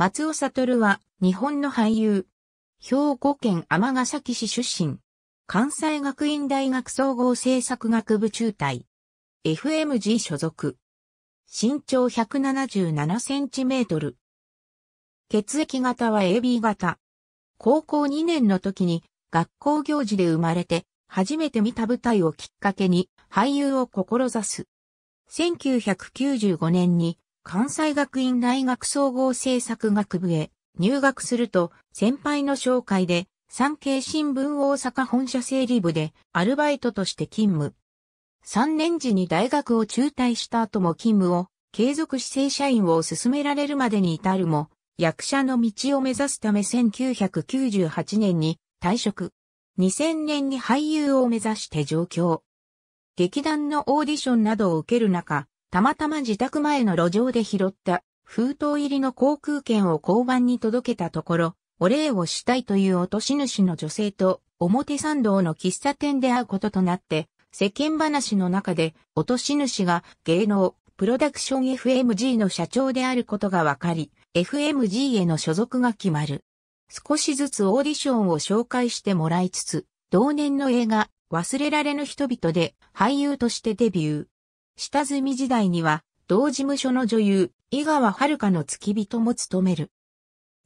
松尾悟は、日本の俳優。兵庫県尼崎市出身。関西学院大学総合政策学部中退。FMG 所属。身長177センチメートル。血液型は AB 型。高校2年の時に学校行事で生まれて初めて見た舞台をきっかけに俳優を志す。1995年に関西学院大学総合政策学部へ入学すると、先輩の紹介で、産経新聞大阪本社整理部でアルバイトとして勤務。3年時に大学を中退した後も勤務を継続し正社員を進められるまでに至るも、役者の道を目指すため1998年に退職。2000年に俳優を目指して上京。劇団のオーディションなどを受ける中、たまたま自宅前の路上で拾った封筒入りの航空券を交番に届けたところ、お礼をしたいという落とし主の女性と表参道の喫茶店で会うこととなって、世間話の中で落とし主が芸能、プロダクション FMG の社長であることが分かり、FMG への所属が決まる。少しずつオーディションを紹介してもらいつつ、同年の映画、忘れられぬ人々で俳優としてデビュー。下積み時代には、同事務所の女優、井川遥の付き人も務める。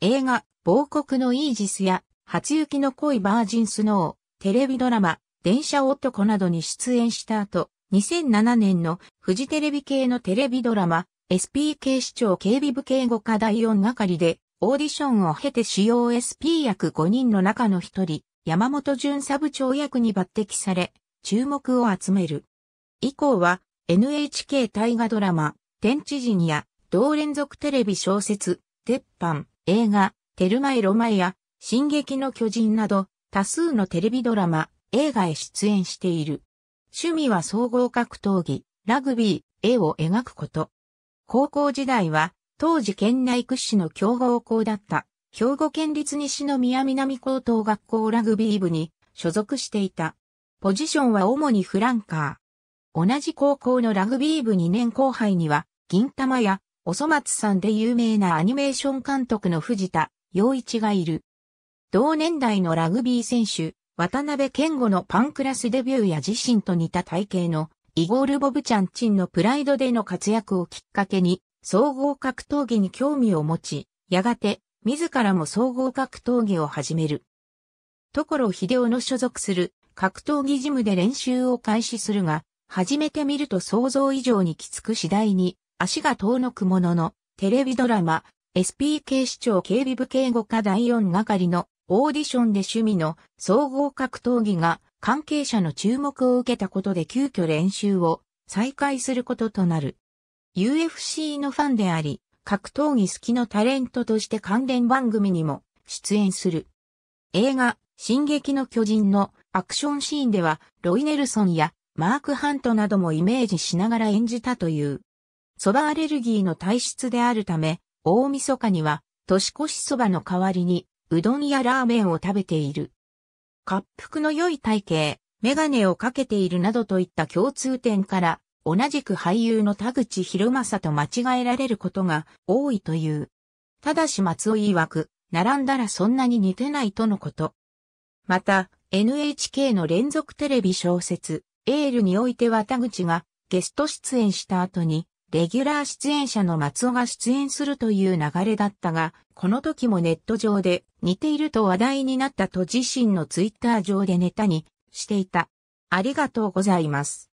映画、亡国のイージスや、初雪の恋バージンスノー、テレビドラマ、電車男などに出演した後、2007年のフジテレビ系のテレビドラマ、SP 警視庁警備部警護課第4係で、オーディションを経て主要 SP 役5人の中の一人、山本巡査部長役に抜擢され、注目を集める。以降は、NHK 大河ドラマ、天地人や、同連続テレビ小説、鉄板、映画、テルマエロマエや、進撃の巨人など、多数のテレビドラマ、映画へ出演している。趣味は総合格闘技、ラグビー、絵を描くこと。高校時代は、当時県内屈指の強豪校だった、兵庫県立西宮南高等学校ラグビー部に所属していた。ポジションは主にフランカー。同じ高校のラグビー部2年後輩には、銀玉や、おそ松さんで有名なアニメーション監督の藤田洋一がいる。同年代のラグビー選手、渡辺健吾のパンクラスデビューや自身と似た体型のイゴール・ボブちゃんチンのプライドでの活躍をきっかけに、総合格闘技に興味を持ち、やがて、自らも総合格闘技を始める。所秀夫の所属する格闘技ジムで練習を開始するが、始めてみると想像以上にきつく次第に、足が遠のくものの、テレビドラマ、SP 警視庁警備部警護課第4係のオーディションで趣味の総合格闘技が関係者の注目を受けたことで急遽練習を再開することとなる。UFC のファンであり、格闘技好きのタレントとして関連番組にも出演する。映画、進撃の巨人のアクションシーンでは、ロイネルソンやマーク・ハントなどもイメージしながら演じたという。蕎麦アレルギーの体質であるため、大晦日には、年越し蕎麦の代わりに、うどんやラーメンを食べている。滑腹の良い体型、メガネをかけているなどといった共通点から、同じく俳優の田口博正と間違えられることが多いという。ただし松尾曰く、並んだらそんなに似てないとのこと。また、NHK の連続テレビ小説、エールにおいては田口がゲスト出演した後に、レギュラー出演者の松尾が出演するという流れだったが、この時もネット上で似ていると話題になったと自身のツイッター上でネタにしていた。ありがとうございます。